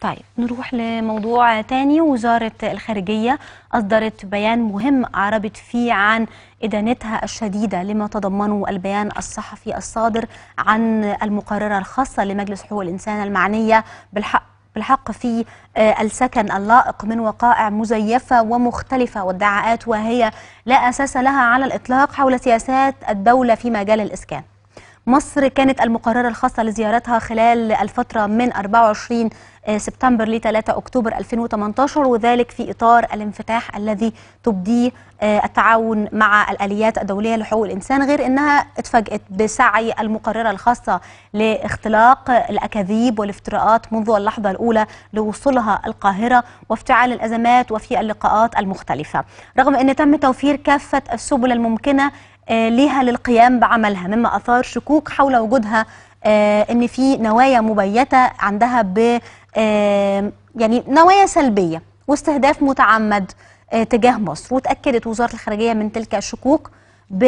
طيب نروح لموضوع تاني وزارة الخارجية أصدرت بيان مهم عربت فيه عن إدانتها الشديدة لما تضمنه البيان الصحفي الصادر عن المقررة الخاصة لمجلس حقوق الإنسان المعنية بالحق بالحق في آه، السكن اللائق من وقائع مزيفة ومختلفة والدعاءات وهي لا أساس لها على الإطلاق حول سياسات الدولة في مجال الإسكان مصر كانت المقررة الخاصة لزيارتها خلال الفترة من 24 آه، سبتمبر ل 3 أكتوبر 2018 وذلك في إطار الانفتاح الذي تبديه آه، التعاون مع الآليات الدولية لحقوق الإنسان غير أنها اتفاجئت بسعي المقررة الخاصة لاختلاق الأكاذيب والافتراءات منذ اللحظة الأولى لوصولها القاهرة وافتعال الأزمات وفي اللقاءات المختلفة رغم أن تم توفير كافة السبل الممكنة آه، لها للقيام بعملها مما أثار شكوك حول وجودها ان في نوايا مبيته عندها ب يعني نوايا سلبية واستهداف متعمد آه، تجاه مصر وتأكدت وزارة الخارجية من تلك الشكوك ب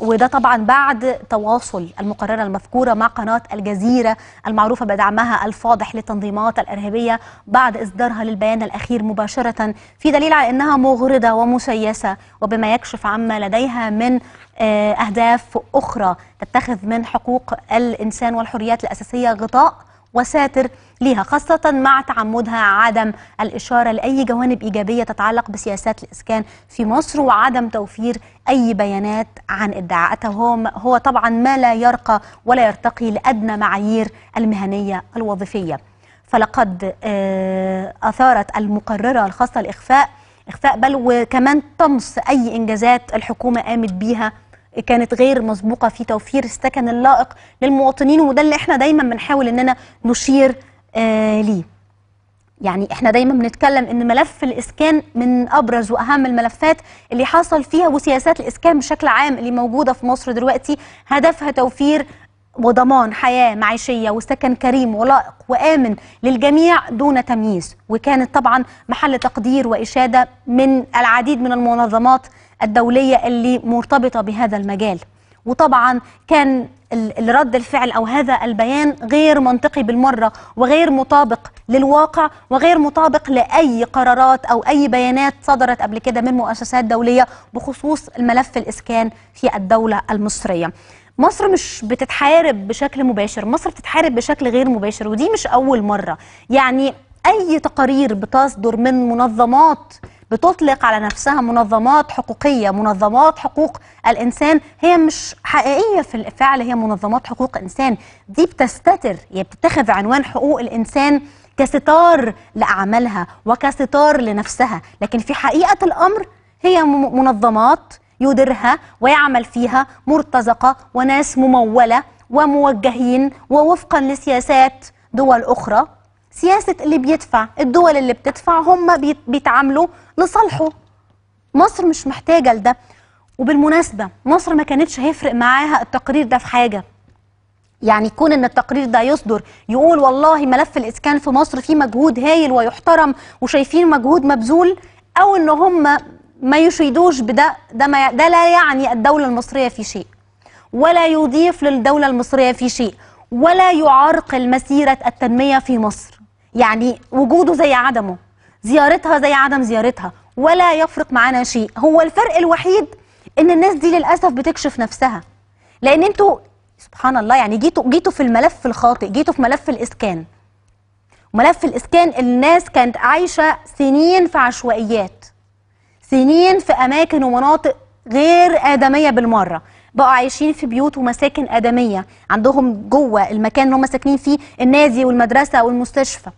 وده طبعا بعد تواصل المقررة المذكورة مع قناة الجزيرة المعروفة بدعمها الفاضح للتنظيمات الإرهابية بعد إصدارها للبيان الأخير مباشرة في دليل على أنها مغرضة ومسيسة وبما يكشف عما لديها من آه، أهداف أخرى تتخذ من حقوق الإنسان والحريات الأساسية غطاء وساتر ليها خاصة مع تعمدها عدم الإشارة لأي جوانب إيجابية تتعلق بسياسات الإسكان في مصر وعدم توفير أي بيانات عن ادعاءاتها هو, طبعا ما لا يرقى ولا يرتقي لأدنى معايير المهنية الوظيفية فلقد آه، أثارت المقررة الخاصة الإخفاء إخفاء بل وكمان طمس أي إنجازات الحكومة قامت بيها كانت غير مسبوقه في توفير السكن اللائق للمواطنين وده اللي احنا دايما بنحاول اننا نشير آه ليه يعني احنا دايما بنتكلم ان ملف الاسكان من ابرز واهم الملفات اللي حصل فيها وسياسات الاسكان بشكل عام اللي موجوده في مصر دلوقتي هدفها توفير وضمان حياة معيشية وسكن كريم ولائق وآمن للجميع دون تمييز وكانت طبعا محل تقدير وإشادة من العديد من المنظمات الدولية اللي مرتبطة بهذا المجال وطبعا كان الرد الفعل أو هذا البيان غير منطقي بالمرة وغير مطابق للواقع وغير مطابق لأي قرارات أو أي بيانات صدرت قبل كده من مؤسسات دولية بخصوص الملف الإسكان في الدولة المصرية مصر مش بتتحارب بشكل مباشر مصر بتتحارب بشكل غير مباشر ودي مش أول مرة يعني أي تقارير بتصدر من منظمات بتطلق على نفسها منظمات حقوقية منظمات حقوق الإنسان هي مش حقيقية في الفعل هي منظمات حقوق إنسان دي بتستتر هي يعني بتتخذ عنوان حقوق الإنسان كستار لأعمالها وكستار لنفسها لكن في حقيقة الأمر هي منظمات يديرها ويعمل فيها مرتزقة وناس ممولة وموجهين ووفقا لسياسات دول أخرى سياسة اللي بيدفع الدول اللي بتدفع هم بيتعاملوا لصالحه مصر مش محتاجة لده وبالمناسبة مصر ما كانتش هيفرق معاها التقرير ده في حاجة يعني كون ان التقرير ده يصدر يقول والله ملف الاسكان في مصر فيه مجهود هايل ويحترم وشايفين مجهود مبذول او ان هم ما يشيدوش بده ده, ما ده لا يعني الدولة المصرية في شيء ولا يضيف للدولة المصرية في شيء ولا يعرقل مسيرة التنمية في مصر يعني وجوده زي عدمه زيارتها زي عدم زيارتها ولا يفرق معانا شيء هو الفرق الوحيد ان الناس دي للاسف بتكشف نفسها لان انتوا سبحان الله يعني جيتوا جيتوا في الملف الخاطئ جيتوا في ملف الاسكان ملف الاسكان الناس كانت عايشه سنين في عشوائيات سنين في اماكن ومناطق غير ادميه بالمره بقوا عايشين في بيوت ومساكن ادميه عندهم جوه المكان اللي هم ساكنين فيه النادي والمدرسه والمستشفى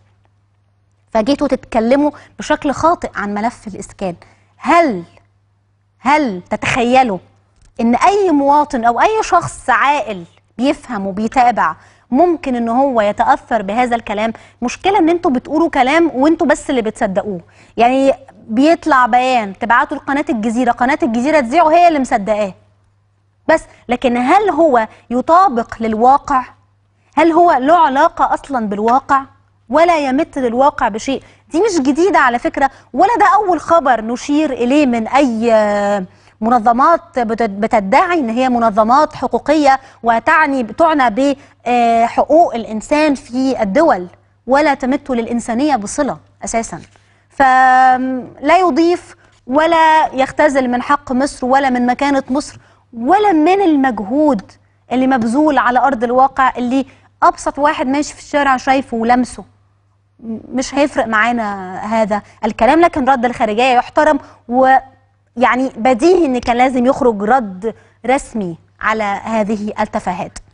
فجيتوا تتكلموا بشكل خاطئ عن ملف الاسكان هل هل تتخيلوا ان اي مواطن او اي شخص عاقل بيفهم وبيتابع ممكن ان هو يتاثر بهذا الكلام مشكله ان انتوا بتقولوا كلام وانتوا بس اللي بتصدقوه يعني بيطلع بيان تبعته لقناه الجزيره قناه الجزيره تذيعه هي اللي مصدقاه بس لكن هل هو يطابق للواقع هل هو له علاقه اصلا بالواقع ولا يمت للواقع بشيء دي مش جديدة على فكرة ولا ده أول خبر نشير إليه من أي آه، منظمات بتدعي ان هي منظمات حقوقيه وتعني تعنى بحقوق آه، الانسان في الدول ولا تمت للانسانيه بصله اساسا فلا يضيف ولا يختزل من حق مصر ولا من مكانه مصر ولا من المجهود اللي مبذول على ارض الواقع اللي ابسط واحد ماشي في الشارع شايفه ولمسه مش هيفرق معانا هذا الكلام لكن رد الخارجيه يحترم ويعني بديهي ان كان لازم يخرج رد رسمي على هذه التفاهات